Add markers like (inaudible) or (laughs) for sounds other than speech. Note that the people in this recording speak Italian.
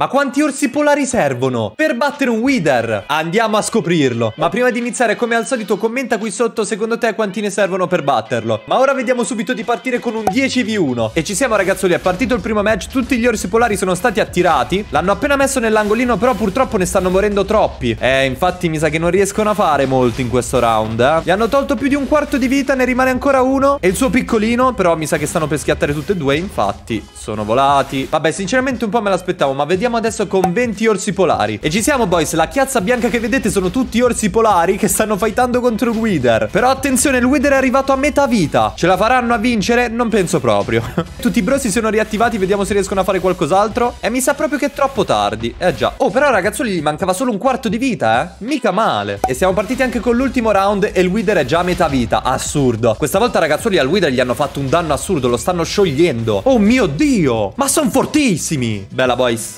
Ma quanti orsi polari servono per battere un Wither? Andiamo a scoprirlo. Ma prima di iniziare, come al solito, commenta qui sotto secondo te quanti ne servono per batterlo. Ma ora vediamo subito di partire con un 10v1. E ci siamo ragazzoli, è partito il primo match, tutti gli orsi polari sono stati attirati. L'hanno appena messo nell'angolino, però purtroppo ne stanno morendo troppi. Eh, infatti mi sa che non riescono a fare molto in questo round, eh. Gli hanno tolto più di un quarto di vita, ne rimane ancora uno. E il suo piccolino, però mi sa che stanno per schiattare tutte e due, infatti sono volati. Vabbè, sinceramente un po' me l'aspettavo, ma vediamo sfruttiamo adesso con 20 orsi polari. E ci siamo, boys. La chiazza bianca che vedete sono tutti orsi polari che stanno fightando contro il Wither. Però attenzione, il Wither è arrivato a metà vita. Ce la faranno a vincere? Non penso proprio. (laughs) tutti i bros si sono riattivati, vediamo se riescono a fare qualcos'altro. E mi sa proprio che è troppo tardi. Eh già. Oh, però ragazzoli gli mancava solo un quarto di vita, eh. Mica male. E siamo partiti anche con l'ultimo round e il Wither è già a metà vita. Assurdo. Questa volta, ragazzoli, al Wither gli hanno fatto un danno assurdo. Lo stanno sciogliendo. Oh mio Dio! Ma sono fortissimi! Bella, boys.